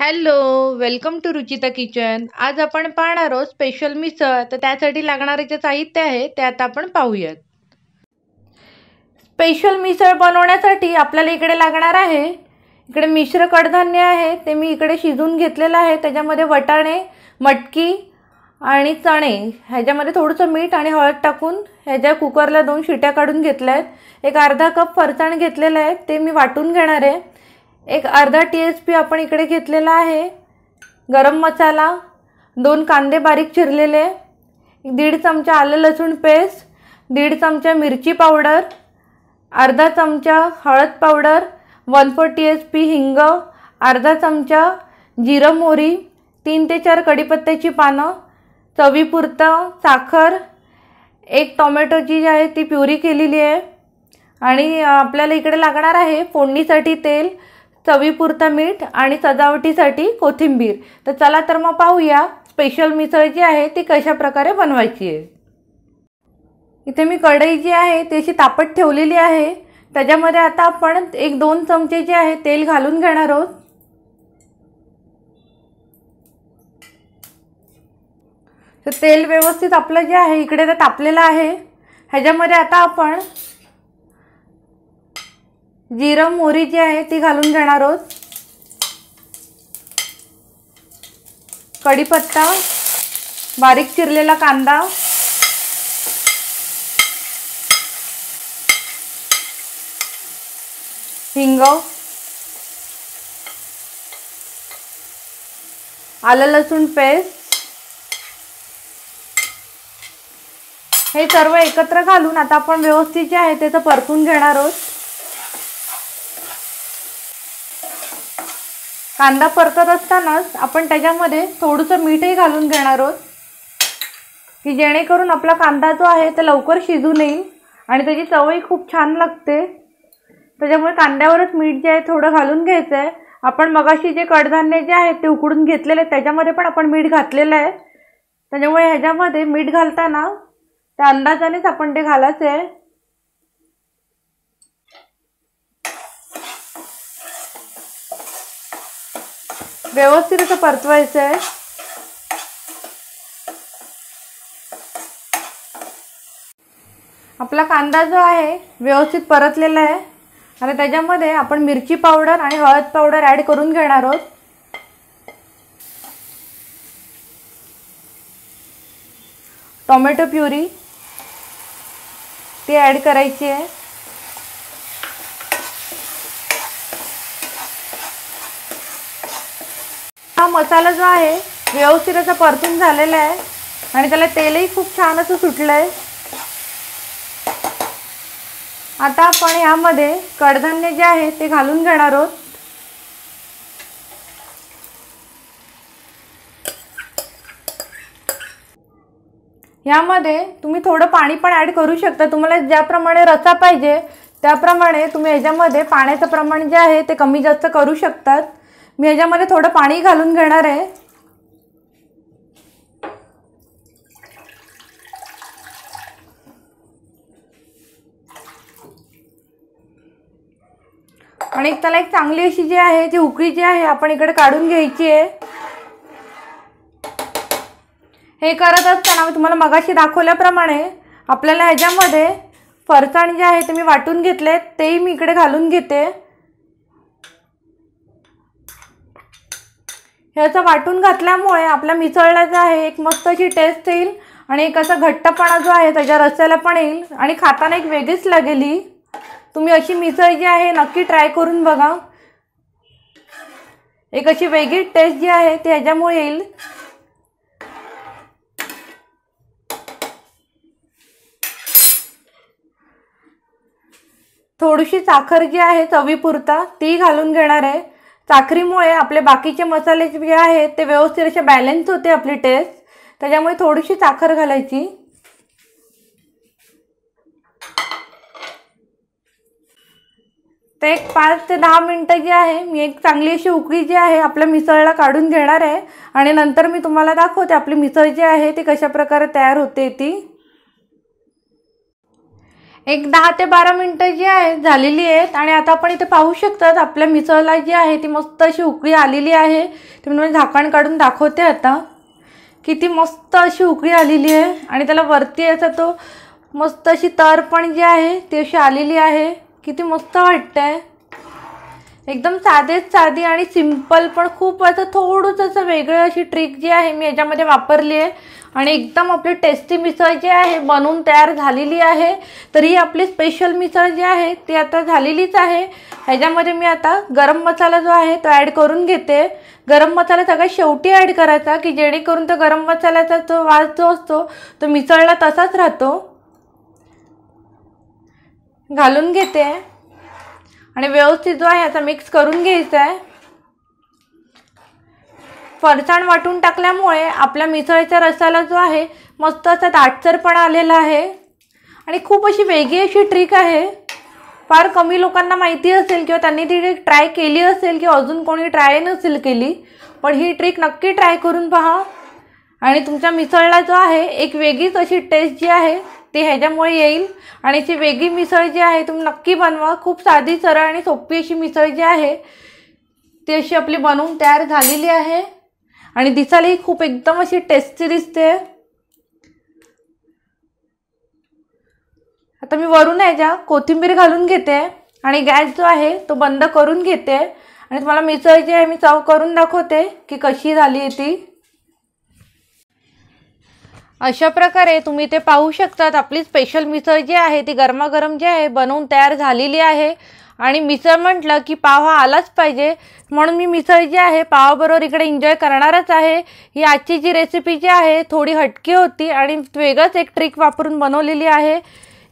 hello welcome to Ruchita kitchen आज आपण पाहणार आहोत स्पेशल मिसळ तर त्यासाठी लागणारे जे साहित्य आहे ते आता आपण पाहूयात स्पेशल मिसळ बनवण्यासाठी आपल्याला इकडे लागणार आहे इकडे मिश्र कडधान्य आहे ते मी इकडे शिजून घेतलेलं आहे त्याच्यामध्ये वटाणे मटकी आणि चणे ह्याच्यामध्ये थोडंसं मीठ आणि हळद टाकून ह्याच्या कुकरला दोन शिट्या काढून घेतल्या आहेत एक अर्धा कप फरसाण घेतलेलं आहे ते मी वाटून घेणार आहे एक अर्धा टी एच पी आपण इकडे घेतलेला आहे गरम मसाला दोन कांदे बारीक चिरलेले दीड चमचा आलं लसूण पेस्ट दीड चमचा मिरची पावडर अर्धा चमचा हळद powder one four T H P हिंग अर्धा चमचा जिरं मोरी तीन ते चार कढीपत्त्याची पानं चवीपुरतं साखर एक टोमॅटोची जी आहे ती प्युरी केलेली आहे आणि आपल्याला इकडे लागणार आहे फोडणीसाठी तेल चवीपुरतं मीठ आणि सजावटीसाठी कोथिंबीर तर चला तर मग पाहूया स्पेशल मिसळ जी आहे ती कशा प्रकारे बनवायची आहे इथे मी कढई जी आहे ती अशी तापत ठेवलेली आहे त्याच्यामध्ये आता आपण एक दोन चमचे जे आहे तेल घालून घेणार आहोत तर तेल व्यवस्थित आपलं जे आहे इकडे तर तापलेलं आहे ह्याच्यामध्ये आता आपण जिरं मोरी जी आहे ती घालून घेणार आहोत कढीपत्ता बारीक चिरलेला कांदा हिंग आलं लसूण पेस्ट हे सर्व एकत्र घालून आता आपण व्यवस्थित जे आहे त्याचं परतून घेणार कांदा परतत असतानाच आपण त्याच्यामध्ये थोडंसं मीठही घालून घेणार आहोत की जेणेकरून आपला कांदा जो आहे तो लवकर शिजू येईल आणि त्याची चवही खूप छान लागते त्याच्यामुळे कांद्यावरच मीठ जे आहे थोडं घालून घ्यायचं आहे आपण मगाशी जे कडधान्य जे आहे ते उकडून घेतलेले आहे त्याच्यामध्ये पण आपण मीठ घातलेलं आहे त्याच्यामुळे ह्याच्यामध्ये मीठ घालताना त्या अंदाजानेच आपण ते घालायचं आहे व्यवस्थित असं परतवायचं आहे आपला कांदा जो आहे व्यवस्थित परतलेला आहे आणि त्याच्यामध्ये आपण मिरची पावडर आणि हळद पावडर ॲड करून घेणार आहोत टोमॅटो प्युरी ती ॲड करायची आहे मसाला जो आहे व्यवस्थित असा परतून झालेला आहे आणि त्याला तेलही खूप छान असं सुटलं आहे आता आपण यामध्ये कडधान्य जे आहे ते घालून घेणार आहोत यामध्ये तुम्ही थोडं पाणी पण ॲड करू शकता तुम्हाला ज्याप्रमाणे रसा पाहिजे त्याप्रमाणे तुम्ही ह्याच्यामध्ये पाण्याचं प्रमाण जे आहे ते कमी जास्त करू शकतात मी याच्यामध्ये थोडं पाणी घालून घेणार आहे आणि त्याला एक चांगली अशी जी आहे जी उकळी जी आहे आपण इकडे काढून घ्यायची आहे हे करत असताना मी तुम्हाला मगाशी दाखवल्याप्रमाणे आपल्याला ह्याच्यामध्ये फरसाण जे आहे ते मी वाटून घेतले तेही मी इकडे घालून घेते ह्याचं वाटून घातल्यामुळे आपल्या मिसळल्याचं आहे एक मस्त अशी टेस्ट येईल आणि एक असा घट्टपणा जो आहे त्याच्या रस्त्याला पण येईल आणि खाताना एक वेगळीच लागेल तुम्ही अशी मिसळ जी आहे नक्की ट्राय करून बघा एक अशी वेगळी टेस्ट जी आहे ती ह्याच्यामुळे येईल थोडीशी साखर जी आहे चवीपुरता ती घालून घेणार आहे साखरीमुळे आपले बाकीचे मसाले जे आहेत ते व्यवस्थित असे बॅलन्स होते आपली टेस्ट त्याच्यामुळे थोडीशी साखर घालायची ते एक पाच ते दहा मिनटं जी आहे मी एक चांगली अशी उकळी जी आहे आपल्या मिसळला काढून घेणार आहे आणि नंतर मी तुम्हाला दाखवते आपली मिसळ जी आहे ती कशाप्रकारे तयार होते ती एक दहा ते बारा मिनटं जी आहे झालेली आहेत आणि आता आपण इथे पाहू शकतात आपल्या मिसळला जी आहे ती मस्त अशी उकळी आलेली आहे ती मी म्हणजे झाकण काढून दाखवते आता किती मस्त अशी उकळी आलेली आहे आणि त्याला वरती याचा तो मस्त अशी तर पण जी आहे ती अशी आलेली आहे किती मस्त वाटतं आहे एकदम साधेच साधी आणि सिम्पल पण खूप असं थोडंच असं वेगळं अशी ट्रिक जी आहे मी याच्यामध्ये वापरली आहे आणि एकदम आपली टेस्टी मिसळ जी आहे बनवून तयार झालेली आहे तर ही आपली स्पेशल मिसळ जी आहे ती आता झालेलीच आहे ह्याच्यामध्ये मी आता गरम मसाला जो आहे तो ॲड करून घेते गरम मसाला सगळ्यात शेवटी ॲड करायचा की जेणेकरून तो गरम मसाल्याचा जो वास जो असतो तो मिसळला तसाच राहतो घालून घेते आणि व्यवस्थित जो आहे आता मिक्स करून घ्यायचा आहे फरसाण वाटून टाकल्यामुळे आपल्या मिसळीच्या रसाला जो आहे मस्त असा दाटसरपणा आलेला आहे आणि खूप अशी वेगळी अशी ट्रिक आहे फार कमी लोकांना माहिती असेल किंवा त्यांनी ती ट्राय केली असेल किंवा अजून कोणी ट्राय नसेल केली पण ही ट्रिक नक्की ट्राय करून पहा आणि तुमच्या मिसळला जो आहे एक वेगळीच अशी टेस्ट जी आहे ती ह्याच्यामुळे येईल आणि ती वेगळी मिसळ जी आहे तुम्ही नक्की बनवा खूप साधी सरळ आणि सोपी अशी मिसळ जी आहे ती अशी आपली बनवून तयार झालेली आहे आणि दिसायलाही खूप एकदम अशी टेस्टी दिसते आता मी वरून ज्या कोथिंबीर घालून घेते आणि गॅस जो आहे तो बंद करून घेते आणि तुम्हाला जी आहे मी चव करून दाखवते की कशी झाली आहे ती अशा प्रकारे तुम्ही ते पाहू शकतात आपली स्पेशल मिसळ जी आहे ती गरमागरम जी आहे बनवून तयार झालेली आहे आणि मिसळ म्हटलं की पाव हा आलाच पाहिजे म्हणून मी मिसळ जी आहे पावाबरोबर इकडे एन्जॉय करणारच आहे ही आजची जी रेसिपी जी आहे थोडी हटकी होती आणि वेगळंच एक ट्रिक वापरून बनवलेली आहे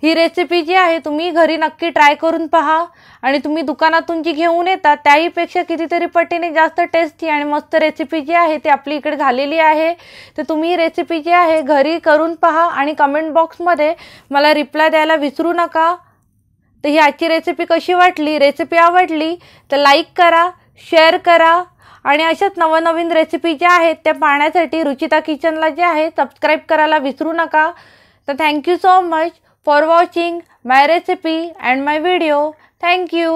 ही रेसिपी जी आहे तुम्ही घरी नक्की ट्राय करून पहा आणि तुम्ही दुकानातून जी घेऊन येता त्याहीपेक्षा कितीतरी पटीने जास्त टेस्टी आणि मस्त रेसिपी जी आहे ती आपली इकडे झालेली आहे तर तुम्ही ही रेसिपी जी आहे घरी करून पहा आणि कमेंट बॉक्समध्ये मला रिप्लाय द्यायला विसरू नका तर ही आजची रेसिपी कशी वाटली रेसिपी आवडली तर लाईक करा शेअर करा आणि अशाच नवनवीन रेसिपी ज्या आहेत त्या पाहण्यासाठी रुचिता किचनला जे आहे सबस्क्राईब करायला विसरू नका तर thank you so much for watching my recipe and my video thank you